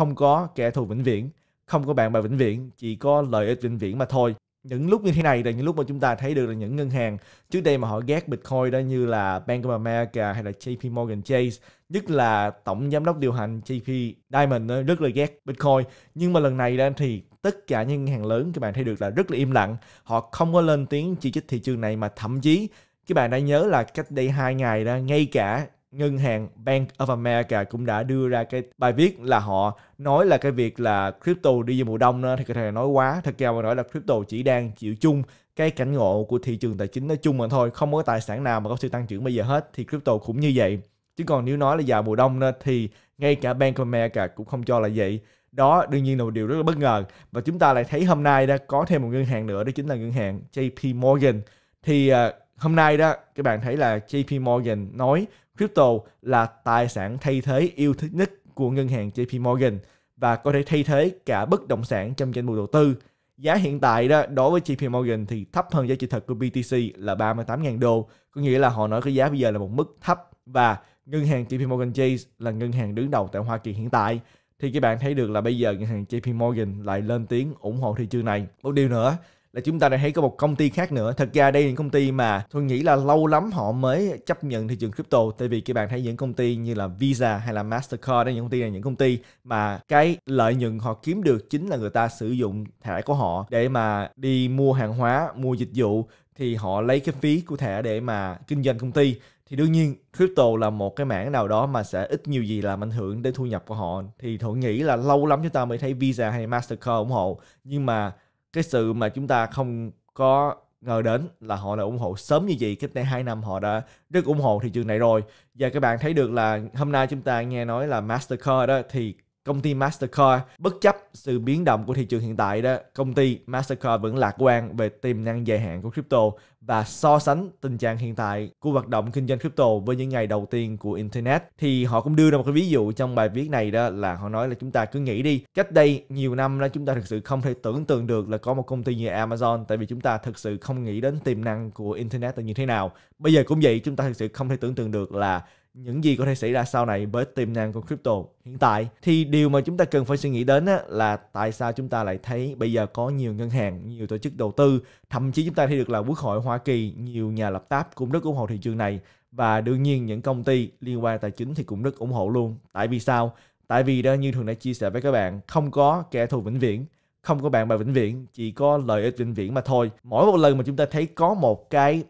không có kẻ thù vĩnh viễn không có bạn bè vĩnh viễn chỉ có lợi ích vĩnh viễn mà thôi những lúc như thế này là những lúc mà chúng ta thấy được là những ngân hàng trước đây mà họ ghét Bitcoin đó như là Bank of America hay là JP Morgan Chase nhất là tổng giám đốc điều hành JP Diamond rất là ghét Bitcoin nhưng mà lần này đó thì tất cả những ngân hàng lớn các bạn thấy được là rất là im lặng họ không có lên tiếng chỉ trích thị trường này mà thậm chí các bạn đã nhớ là cách đây hai ngày đó ngay cả ngân hàng Bank of America cũng đã đưa ra cái bài viết là họ nói là cái việc là crypto đi vào mùa đông đó, thì có thể nói quá thật ra mà nói là crypto chỉ đang chịu chung cái cảnh ngộ của thị trường tài chính nói chung mà thôi không có tài sản nào mà có sự tăng trưởng bây giờ hết thì crypto cũng như vậy chứ còn nếu nói là vào mùa đông đó, thì ngay cả Bank of America cũng không cho là vậy đó đương nhiên là một điều rất là bất ngờ và chúng ta lại thấy hôm nay đã có thêm một ngân hàng nữa đó chính là ngân hàng JP Morgan thì à, hôm nay đó các bạn thấy là JP Morgan nói crypto là tài sản thay thế yêu thích nhất của ngân hàng JP Morgan và có thể thay thế cả bất động sản trong danh mục đầu tư. Giá hiện tại đó đối với JP Morgan thì thấp hơn giá trị thật của BTC là 38.000 đô, có nghĩa là họ nói cái giá bây giờ là một mức thấp và ngân hàng JP Morgan Chase là ngân hàng đứng đầu tại Hoa Kỳ hiện tại thì các bạn thấy được là bây giờ ngân hàng JP Morgan lại lên tiếng ủng hộ thị trường này. Một điều nữa là chúng ta đã thấy có một công ty khác nữa thật ra đây là những công ty mà tôi nghĩ là lâu lắm họ mới chấp nhận thị trường crypto tại vì các bạn thấy những công ty như là visa hay là mastercard đây những công ty này những công ty mà cái lợi nhuận họ kiếm được chính là người ta sử dụng thẻ của họ để mà đi mua hàng hóa mua dịch vụ thì họ lấy cái phí của thẻ để mà kinh doanh công ty thì đương nhiên crypto là một cái mảng nào đó mà sẽ ít nhiều gì làm ảnh hưởng đến thu nhập của họ thì thuận nghĩ là lâu lắm chúng ta mới thấy visa hay mastercard ủng hộ nhưng mà cái sự mà chúng ta không có ngờ đến là họ đã ủng hộ sớm như vậy cách đây 2 năm họ đã rất ủng hộ thị trường này rồi và các bạn thấy được là hôm nay chúng ta nghe nói là Mastercard đó thì công ty Mastercard. Bất chấp sự biến động của thị trường hiện tại đó, công ty Mastercard vẫn lạc quan về tiềm năng dài hạn của crypto và so sánh tình trạng hiện tại của hoạt động kinh doanh crypto với những ngày đầu tiên của internet thì họ cũng đưa ra một cái ví dụ trong bài viết này đó là họ nói là chúng ta cứ nghĩ đi cách đây nhiều năm là chúng ta thực sự không thể tưởng tượng được là có một công ty như Amazon tại vì chúng ta thực sự không nghĩ đến tiềm năng của internet là như thế nào bây giờ cũng vậy chúng ta thực sự không thể tưởng tượng được là những gì có thể xảy ra sau này với tiềm năng của crypto hiện tại thì điều mà chúng ta cần phải suy nghĩ đến là tại sao chúng ta lại thấy bây giờ có nhiều ngân hàng, nhiều tổ chức đầu tư, thậm chí chúng ta thấy được là quốc hội Hoa Kỳ, nhiều nhà lập pháp cũng rất ủng hộ thị trường này và đương nhiên những công ty liên quan tài chính thì cũng rất ủng hộ luôn. Tại vì sao? Tại vì đó như thường đã chia sẻ với các bạn, không có kẻ thù vĩnh viễn, không có bạn bè vĩnh viễn, chỉ có lợi ích vĩnh viễn mà thôi. Mỗi một lần mà chúng ta thấy có một cái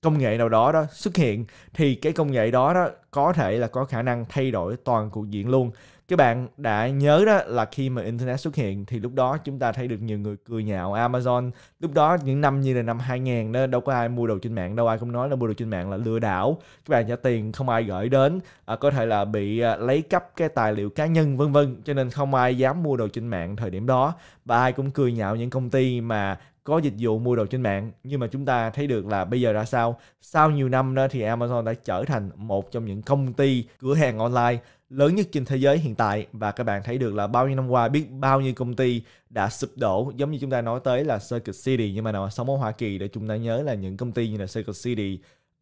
công nghệ nào đó đó xuất hiện thì cái công nghệ đó đó có thể là có khả năng thay đổi toàn cục diện luôn các bạn đã nhớ đó là khi mà internet xuất hiện thì lúc đó chúng ta thấy được nhiều người cười nhạo Amazon lúc đó những năm như là năm 2000 đó đâu có ai mua đồ trên mạng đâu ai cũng nói là mua đồ trên mạng là lừa đảo các bạn trả tiền không ai gửi đến à, có thể là bị à, lấy cắp cái tài liệu cá nhân vân vân cho nên không ai dám mua đồ trên mạng thời điểm đó và ai cũng cười nhạo những công ty mà có dịch vụ mua đồ trên mạng nhưng mà chúng ta thấy được là bây giờ ra sao sau nhiều năm đó thì Amazon đã trở thành một trong những công ty cửa hàng online lớn nhất trên thế giới hiện tại và các bạn thấy được là bao nhiêu năm qua biết bao nhiêu công ty đã sụp đổ giống như chúng ta nói tới là Circuit City nhưng mà nào sống ở Hoa Kỳ để chúng ta nhớ là những công ty như là Circuit City,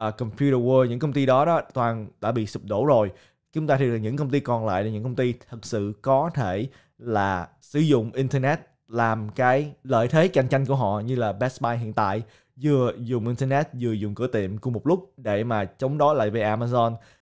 uh, Computer World những công ty đó đó toàn đã bị sụp đổ rồi chúng ta thì là những công ty còn lại là những công ty thật sự có thể là sử dụng internet làm cái lợi thế cạnh tranh của họ như là Best Buy hiện tại vừa dùng internet vừa dùng cửa tiệm cùng một lúc để mà chống đối lại với Amazon